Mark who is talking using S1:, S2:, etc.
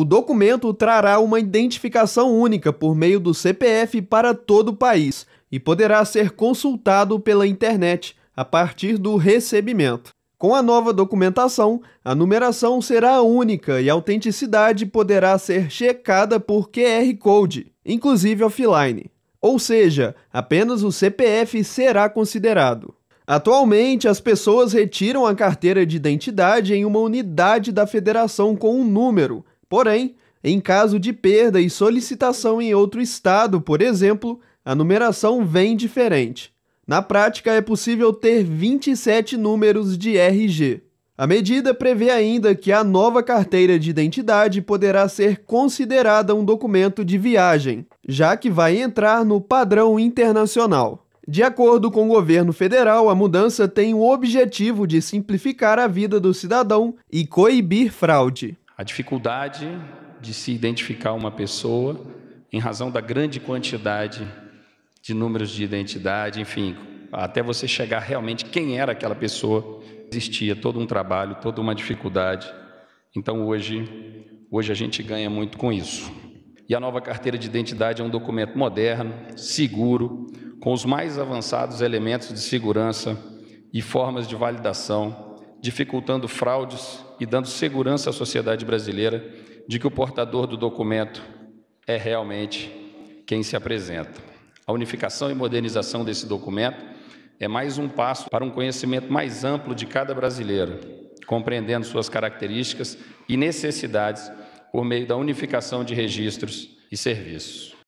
S1: O documento trará uma identificação única por meio do CPF para todo o país e poderá ser consultado pela internet a partir do recebimento. Com a nova documentação, a numeração será única e a autenticidade poderá ser checada por QR Code, inclusive offline. Ou seja, apenas o CPF será considerado. Atualmente, as pessoas retiram a carteira de identidade em uma unidade da federação com um número, Porém, em caso de perda e solicitação em outro estado, por exemplo, a numeração vem diferente. Na prática, é possível ter 27 números de RG. A medida prevê ainda que a nova carteira de identidade poderá ser considerada um documento de viagem, já que vai entrar no padrão internacional. De acordo com o governo federal, a mudança tem o objetivo de simplificar a vida do cidadão e coibir fraude.
S2: A dificuldade de se identificar uma pessoa em razão da grande quantidade de números de identidade, enfim, até você chegar realmente quem era aquela pessoa, existia todo um trabalho, toda uma dificuldade. Então hoje, hoje a gente ganha muito com isso. E a nova carteira de identidade é um documento moderno, seguro, com os mais avançados elementos de segurança e formas de validação, dificultando fraudes e dando segurança à sociedade brasileira de que o portador do documento é realmente quem se apresenta. A unificação e modernização desse documento é mais um passo para um conhecimento mais amplo de cada brasileiro, compreendendo suas características e necessidades por meio da unificação de registros e serviços.